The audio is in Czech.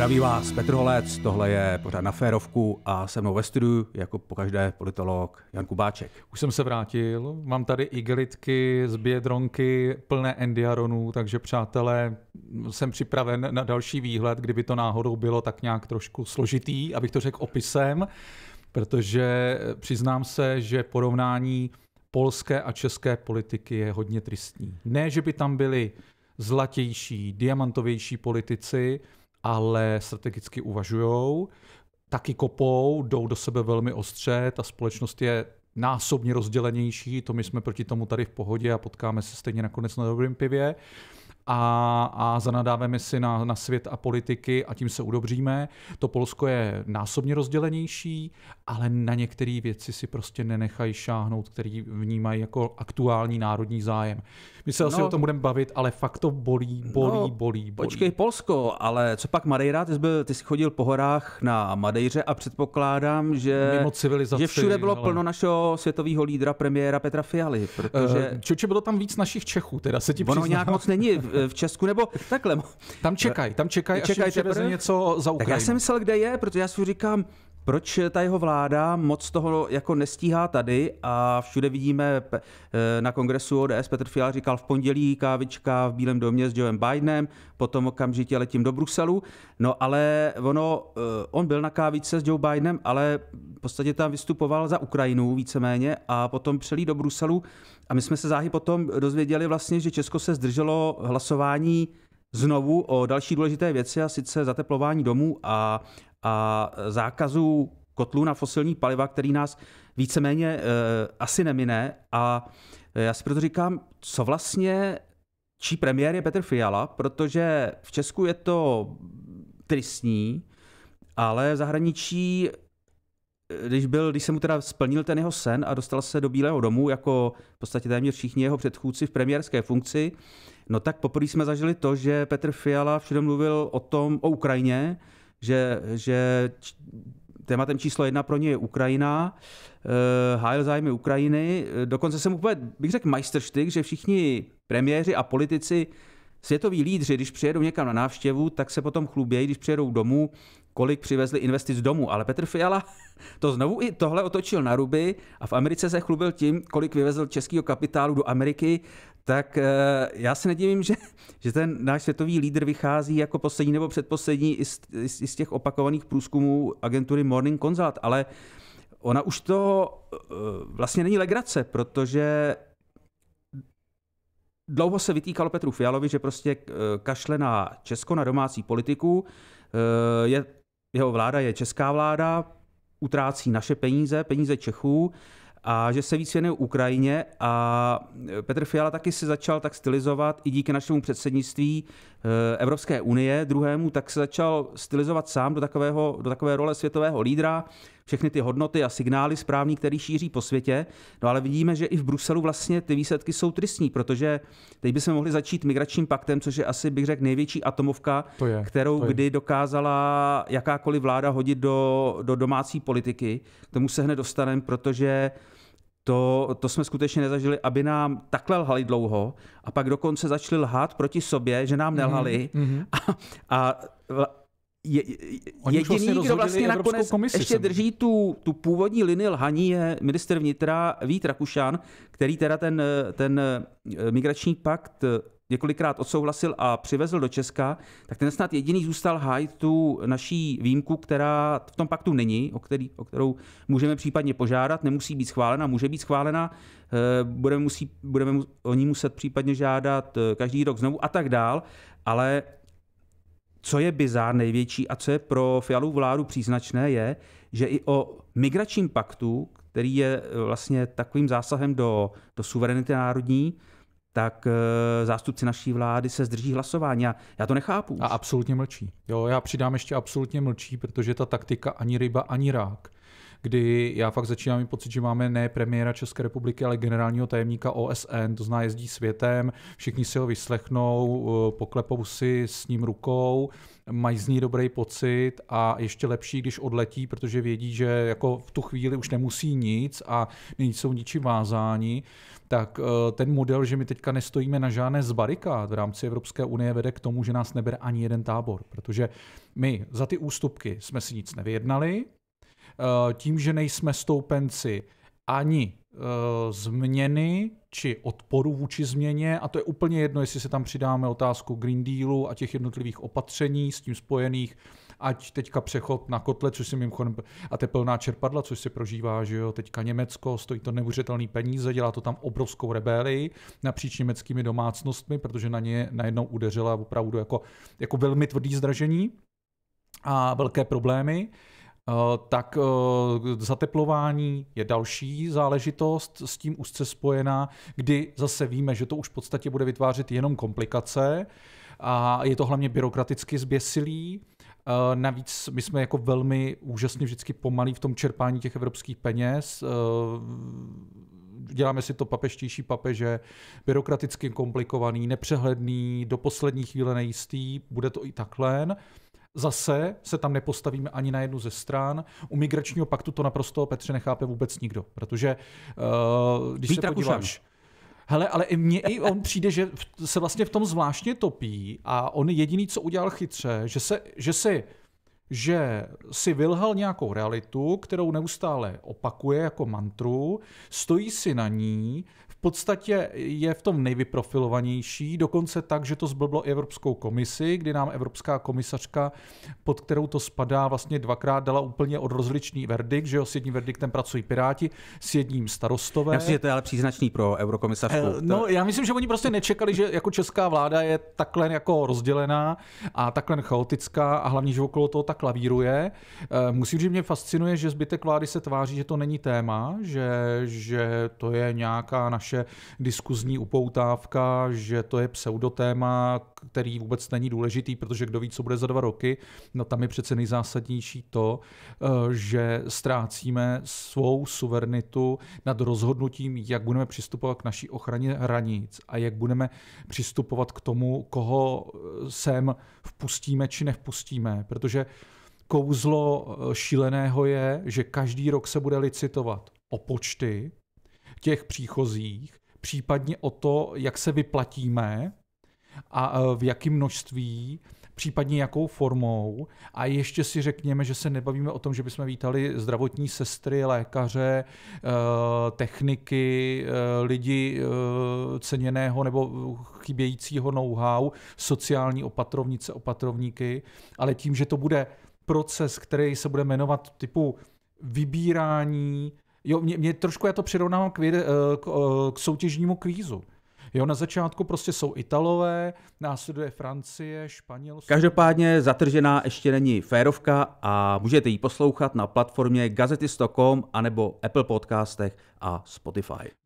Zdraví vás Petr Holec, tohle je pořád na férovku a se mnou ve studiu, jako pokaždé politolog Jan Kubáček. Už jsem se vrátil, mám tady igelitky z Biedronky plné endiaronů, takže přátelé, jsem připraven na další výhled, kdyby to náhodou bylo tak nějak trošku složitý, abych to řekl opisem, protože přiznám se, že porovnání polské a české politiky je hodně tristní. Ne, že by tam byli zlatější, diamantovější politici, ale strategicky uvažujou, taky kopou, jdou do sebe velmi ostře, ta společnost je násobně rozdělenější, to my jsme proti tomu tady v pohodě a potkáme se stejně nakonec na dobrém pivě. Uh, a, a zanadáváme si na, na svět a politiky a tím se udobříme. To Polsko je násobně rozdělenější, ale na některé věci si prostě nenechají šáhnout, který vnímají jako aktuální národní zájem. My se no, asi o tom budeme bavit, ale fakt to bolí, no, bolí, no, bolí, bolí. Počkej, Polsko, ale co pak Madeira? Ty jsi, byl, ty jsi chodil po horách na Madejře a předpokládám, že, Mimo že všude bylo ale... plno našeho světového lídra, premiéra Petra Fialy, protože... Eh, Čoče, bylo tam víc našich Čechů, teda se ti Ono přiznám. nějak moc není. v, Česku, nebo takhle. Tam čekaj, tam čekaj, čekaj až něco za Ukrajinu. Tak já jsem myslel, kde je, protože já si říkám, proč ta jeho vláda moc toho jako nestíhá tady a všude vidíme eh, na kongresu ODS Petr Fiala říkal v pondělí kávička v Bílém domě s Joeem Bidenem, potom okamžitě letím do Bruselu, no ale ono, eh, on byl na kávičce s Joe Bidenem, ale v podstatě tam vystupoval za Ukrajinu víceméně a potom přelí do Bruselu a my jsme se záhy potom dozvěděli vlastně, že Česko se zdrželo hlasování znovu o další důležité věci a sice zateplování domů a a e, zákazu kotlů na fosilní paliva, který nás víceméně e, asi nemine. A e, já si proto říkám, co vlastně čí premiér je Petr Fiala, protože v Česku je to tristní, ale v zahraničí, e, když, byl, když se mu teda splnil ten jeho sen a dostal se do Bílého domu, jako v podstatě téměř všichni jeho předchůdci v premiérské funkci, no tak poprvé jsme zažili to, že Petr Fiala všude mluvil o tom, o Ukrajině, že, že tématem číslo jedna pro ně je Ukrajina, eh, hájil zájmy Ukrajiny, eh, dokonce jsem úplně, bych řekl, majsterštyk, že všichni premiéři a politici Světoví lídři, když přijedou někam na návštěvu, tak se potom chlubějí, když přijedou domů, kolik přivezli investic domů. Ale Petr Fiala to znovu i tohle otočil na ruby a v Americe se chlubil tím, kolik vyvezl českého kapitálu do Ameriky tak eh, já se nedivím, že, že ten náš světový lídr vychází jako poslední nebo předposlední i z, i z těch opakovaných průzkumů agentury Morning Consult, ale ona už to eh, vlastně není legrace, protože dlouho se vytýkalo Petru Fialovi, že prostě eh, kašle na Česko, na domácí politiku, je, jeho vláda je česká vláda, utrácí naše peníze, peníze Čechů, a že se víc věnuje Ukrajině a Petr Fiala taky si začal tak stylizovat i díky našemu předsednictví Eh, Evropské unie druhému, tak se začal stylizovat sám do, takového, do takové role světového lídra, všechny ty hodnoty a signály správní, který šíří po světě. No ale vidíme, že i v Bruselu vlastně ty výsledky jsou tristní, protože teď bychom mohli začít migračním paktem, což je asi, bych řekl, největší atomovka, to je, kterou to je. kdy dokázala jakákoliv vláda hodit do, do domácí politiky. K tomu se hned dostaneme, protože to, to jsme skutečně nezažili, aby nám takhle lhali dlouho a pak dokonce začali lhát proti sobě, že nám mhm, nelhali. Mm-hmm. A, a je, Oni jediný, vlastně kdo vlastně nakonec komisi, ještě jsem. drží tu, tu původní linii lhaní, je minister vnitra Vít Rakušan, který teda ten, ten eh, migrační pakt několikrát odsouhlasil a přivezl do Česka, tak ten snad jediný zůstal hájit tu naší výjimku, která v tom paktu není, o, který, o kterou můžeme případně požádat, nemusí být schválena, může být schválena, eh, budeme, musí, budeme o ní muset případně žádat eh, každý rok znovu a tak dál, ale co je bizár největší a co je pro Fialu vládu příznačné, je, že i o migračním paktu, který je eh, vlastně takovým zásahem do, do suverenity národní, tak eh, zástupci naší vlády se zdrží hlasování. Já, já to nechápu. Už. A absolutně mlčí. Jo, já přidám ještě absolutně mlčí, protože ta taktika ani ryba, ani rák kdy já fakt začínám mít pocit, že máme ne premiéra České republiky, ale generálního tajemníka OSN, to zná jezdí světem, všichni si ho vyslechnou, eh, poklepou si s ním rukou, mají z ní dobrý pocit a ještě lepší, když odletí, protože vědí, že jako v tu chvíli už nemusí nic a jsou ničím vázáni, tak eh, ten model, že my teďka nestojíme na žádné z barikád v rámci Evropské unie, vede k tomu, že nás nebere ani jeden tábor, protože my za ty ústupky jsme si nic nevyjednali, Eh, tím, že nejsme stoupenci ani eh, změny či odporu vůči změně, a to je úplně jedno, jestli se tam přidáme otázku Green Dealu a těch jednotlivých opatření s tím spojených, ať teďka přechod na kotle, což si mimochodem, a teplná čerpadla, což si prožívá, že jo, teďka Německo, stojí to neuvěřitelný peníze, dělá to tam obrovskou rebelii napříč německými domácnostmi, protože na ně najednou udeřila opravdu jako, jako velmi tvrdý zdražení a velké problémy. Uh, Eh, tak eh, zateplování je další záležitost s tím úzce spojená, kdy zase víme, že to už v podstatě bude vytvářet jenom komplikace a je to hlavně byrokraticky zběsilý. Eh, navíc my jsme jako velmi úžasně vždycky pomalí v tom čerpání těch evropských peněz. Děláme si to papeštější papeže, byrokraticky komplikovaný, nepřehledný, do poslední chvíle nejistý, bude to i takhle. Zase se tam nepostavíme ani na jednu ze stran. U migračního paktu to naprosto Petře nechápe vůbec nikdo, protože uh, když Vítra se podíváš, Kušen. Hele, ale i mně i on přijde, že se vlastně v tom zvláštně topí a on jediný, co udělal chytře, že se, že si že si vylhal nějakou realitu, kterou neustále opakuje jako mantru, stojí si na ní, v podstatě je v tom nejvyprofilovanější, dokonce tak, že to zblblo i Evropskou komisi, kdy nám Evropská komisařka, pod kterou to spadá, vlastně dvakrát dala úplně odrozličný verdikt, že jo, s jedním verdiktem pracují Piráti, s jedním starostové. Já myslím, že to je ale příznačný pro eurokomisařku. Eh, no, já myslím, že oni prostě nečekali, že jako česká vláda je takhle jako rozdělená a takhle chaotická a hlavně, že okolo toho tak klavíruje. Eh, musím říct, že mě fascinuje, že zbytek vlády se tváří, že to není téma, že, že to je nějaká naše diskuzní upoutávka, že to je pseudotéma, který vůbec není důležitý, protože kdo ví, co bude za dva roky, no tam je přece nejzásadnější to, eh, že ztrácíme svou suverenitu nad rozhodnutím, jak budeme přistupovat k naší ochraně hranic a jak budeme přistupovat k tomu, koho eh, sem vpustíme či nevpustíme, protože kouzlo eh, šíleného je, že každý rok se bude licitovat o počty těch příchozích, případně o to, jak se vyplatíme a e, v jakém množství, případně jakou formou. A ještě si řekněme, že se nebavíme o tom, že bychom vítali zdravotní sestry, lékaře, e, techniky, e, lidi ceněného nebo chybějícího know-how, sociální opatrovnice, opatrovníky, ale tím, že to bude proces, který se bude jmenovat typu vybírání, jo, mě, mě trošku já to přirovnávám k, k, k soutěžnímu kvízu Jo, na začátku prostě jsou Italové, následuje Francie, Španělsko. Každopádně zatržená ještě není férovka a můžete ji poslouchat na platformě gazetistocom anebo Apple Podcastech a Spotify.